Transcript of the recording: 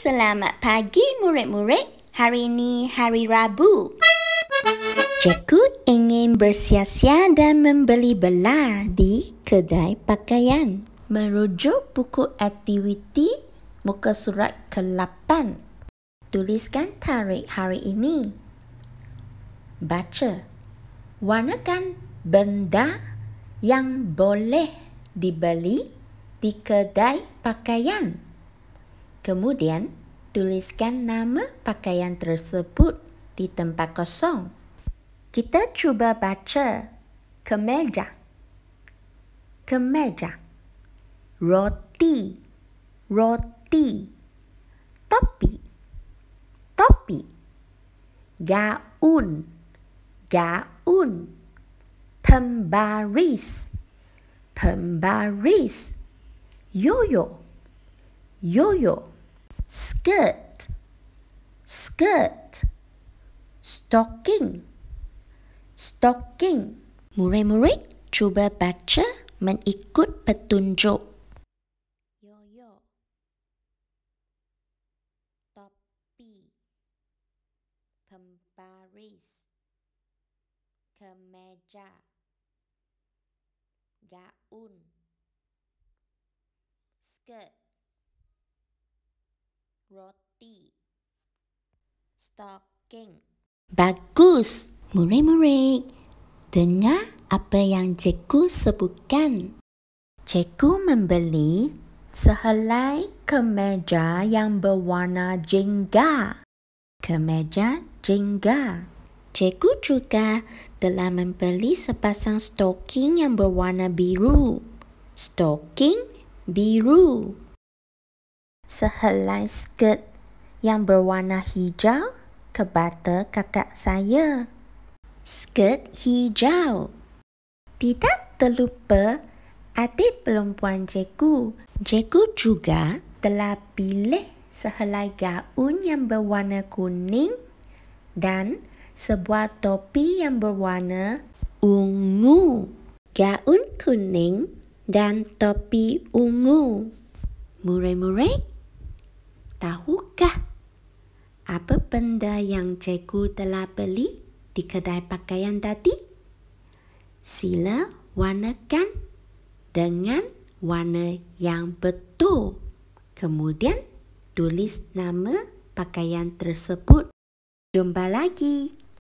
Selamat pagi murid-murid. Hari ini hari Rabu. Cikgu ingin bersiasia dan membeli belah di kedai pakaian. Merujuk buku aktiviti muka surat ke-8. Tuliskan tarikh hari ini. Baca. Warnakan benda yang boleh dibeli di kedai pakaian. Kemudian, tuliskan nama pakaian tersebut di tempat kosong. Kita cuba baca kemeja. Kemeja. Roti. Roti. Topi. Topi. Gaun. Gaun. Pembaris. Pembaris. Yoyo. Yoyo. -yo skirt, skirt, stocking, stocking. Murid-murid cuba baca mengikut petunjuk. topi, pembaris, kemeja, gaun, skirt roti stocking bagus murai-murai. dengar apa yang cikgu sebutkan cikgu membeli sehelai kemeja yang berwarna jingga kemeja jingga cikgu juga telah membeli sepasang stocking yang berwarna biru stocking biru sehelai skirt yang berwarna hijau kepada kakak saya. Skirt hijau. Tidak terlupa adik perempuan Jeku. Jeku juga telah pilih sehelai gaun yang berwarna kuning dan sebuah topi yang berwarna ungu. Gaun kuning dan topi ungu. Murai-murai Tahukah apa benda yang cikgu telah beli di kedai pakaian tadi? Sila warnakan dengan warna yang betul. Kemudian tulis nama pakaian tersebut. Jumpa lagi.